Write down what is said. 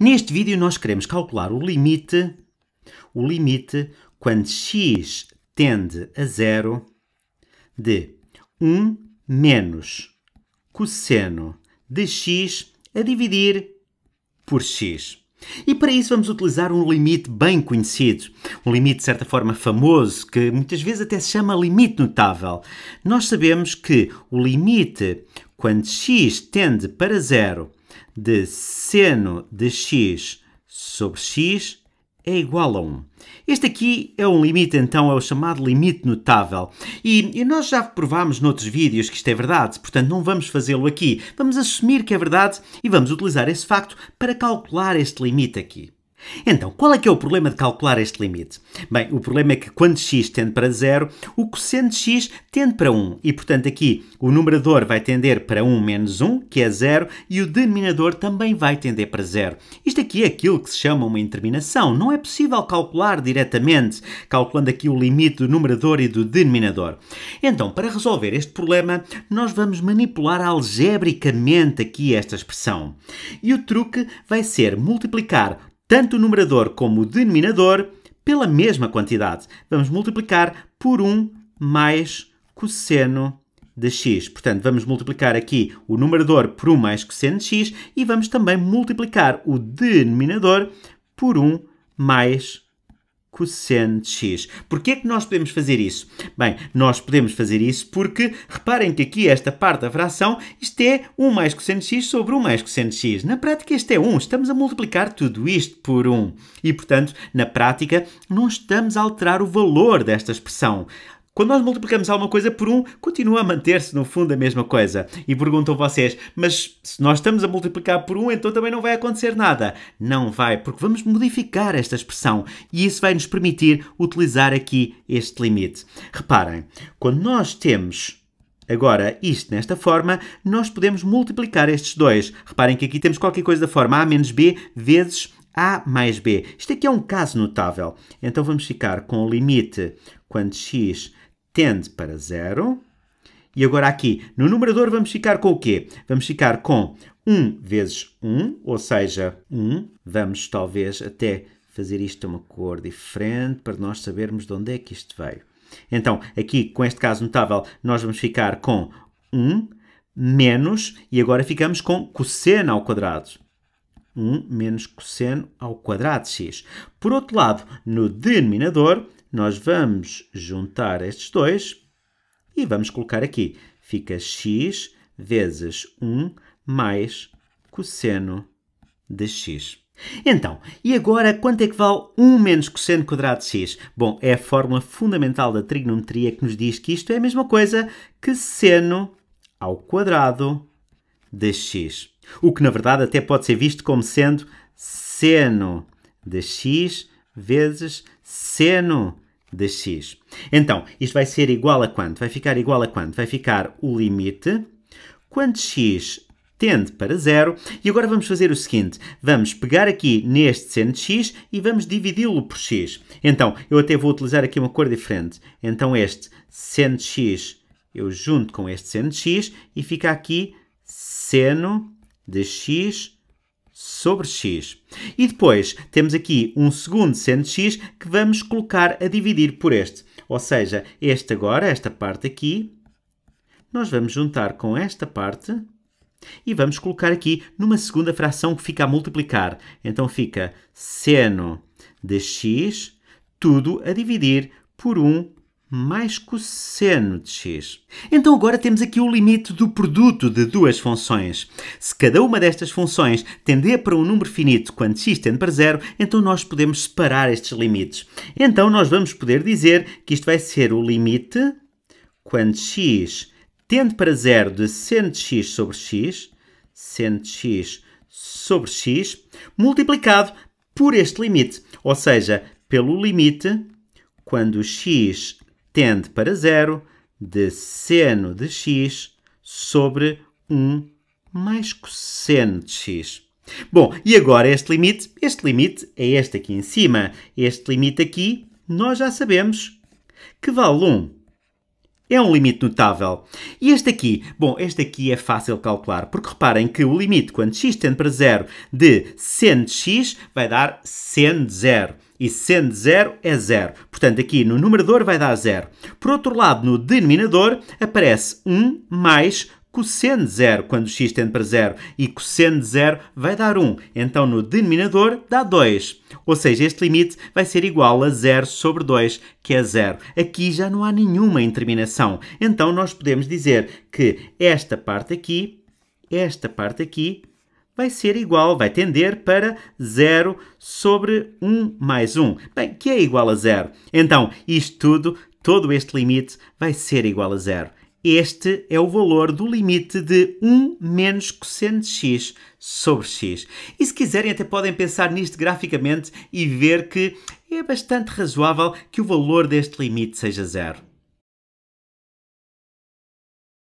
Neste vídeo nós queremos calcular o limite, o limite quando x tende a zero de 1 menos cosseno de x a dividir por x. E para isso vamos utilizar um limite bem conhecido, um limite de certa forma famoso, que muitas vezes até se chama limite notável. Nós sabemos que o limite quando x tende para zero de seno de x sobre x é igual a 1. Este aqui é um limite, então, é o chamado limite notável. E, e nós já provámos noutros vídeos que isto é verdade, portanto não vamos fazê-lo aqui. Vamos assumir que é verdade e vamos utilizar esse facto para calcular este limite aqui. Então, qual é que é o problema de calcular este limite? Bem, o problema é que quando x tende para 0, o cosseno de x tende para 1 e, portanto, aqui o numerador vai tender para 1 menos 1, que é 0, e o denominador também vai tender para 0. Isto aqui é aquilo que se chama uma interminação. Não é possível calcular diretamente, calculando aqui o limite do numerador e do denominador. Então, para resolver este problema, nós vamos manipular algebricamente aqui esta expressão. E o truque vai ser multiplicar tanto o numerador como o denominador pela mesma quantidade. Vamos multiplicar por 1 mais cosseno de x. Portanto, vamos multiplicar aqui o numerador por 1 mais cosseno de x e vamos também multiplicar o denominador por 1 mais cosseno de x. Porquê é que nós podemos fazer isso? Bem, nós podemos fazer isso porque, reparem que aqui esta parte da fração, isto é 1 mais cosseno de x sobre 1 mais cosseno de x. Na prática isto é 1, estamos a multiplicar tudo isto por 1. E, portanto, na prática, não estamos a alterar o valor desta expressão. Quando nós multiplicamos alguma coisa por um, continua a manter-se no fundo a mesma coisa. E perguntam vocês, mas se nós estamos a multiplicar por um, então também não vai acontecer nada. Não vai, porque vamos modificar esta expressão e isso vai nos permitir utilizar aqui este limite. Reparem, quando nós temos Agora, isto nesta forma, nós podemos multiplicar estes dois. Reparem que aqui temos qualquer coisa da forma a menos b vezes a mais b. Isto aqui é um caso notável. Então vamos ficar com o limite quando x tende para zero. E agora aqui, no numerador, vamos ficar com o quê? Vamos ficar com 1 vezes 1, ou seja, 1. Vamos talvez até fazer isto uma cor diferente para nós sabermos de onde é que isto veio. Então, aqui com este caso notável, nós vamos ficar com 1 menos, e agora ficamos com cosseno ao quadrado. 1 menos cosseno ao quadrado de x. Por outro lado, no denominador, nós vamos juntar estes dois e vamos colocar aqui. Fica x vezes 1 mais cosseno de x. Então, e agora quanto é que vale 1 menos cosseno quadrado de x? Bom, é a fórmula fundamental da trigonometria que nos diz que isto é a mesma coisa que seno ao quadrado de x. O que na verdade até pode ser visto como sendo seno de x vezes seno de x. Então, isto vai ser igual a quanto? Vai ficar igual a quanto? Vai ficar o limite quando x tende para zero. E agora vamos fazer o seguinte, vamos pegar aqui neste seno de x e vamos dividi-lo por x. Então, eu até vou utilizar aqui uma cor diferente. Então, este seno de x eu junto com este seno de x e fica aqui seno de x sobre x. E depois temos aqui um segundo de x que vamos colocar a dividir por este. Ou seja, este agora, esta parte aqui, nós vamos juntar com esta parte e vamos colocar aqui numa segunda fração que fica a multiplicar. Então fica seno de x, tudo a dividir por 1 mais cosseno de x. Então agora temos aqui o limite do produto de duas funções. Se cada uma destas funções tender para um número finito quando x tende para zero, então nós podemos separar estes limites. Então nós vamos poder dizer que isto vai ser o limite quando x tende para zero de seno de x sobre x, seno de x sobre x, multiplicado por este limite, ou seja, pelo limite quando x tende para zero de seno de x sobre 1 mais cosseno de x. Bom, e agora este limite? Este limite é este aqui em cima. Este limite aqui, nós já sabemos que vale 1. É um limite notável. E este aqui? Bom, este aqui é fácil calcular, porque reparem que o limite, quando x tende para zero de sen de x, vai dar sen de zero. E sen de zero é zero. Portanto, aqui no numerador vai dar zero. Por outro lado, no denominador, aparece 1 mais cosseno de zero, quando x tende para zero, e cosseno de zero vai dar 1. Então, no denominador, dá 2. Ou seja, este limite vai ser igual a 0 sobre 2, que é zero. Aqui já não há nenhuma interminação. Então, nós podemos dizer que esta parte aqui, esta parte aqui, vai ser igual, vai tender para 0 sobre 1 mais 1, bem, que é igual a zero. Então, isto tudo, todo este limite vai ser igual a zero. Este é o valor do limite de 1 menos cosseno de x sobre x. E se quiserem até podem pensar nisto graficamente e ver que é bastante razoável que o valor deste limite seja zero.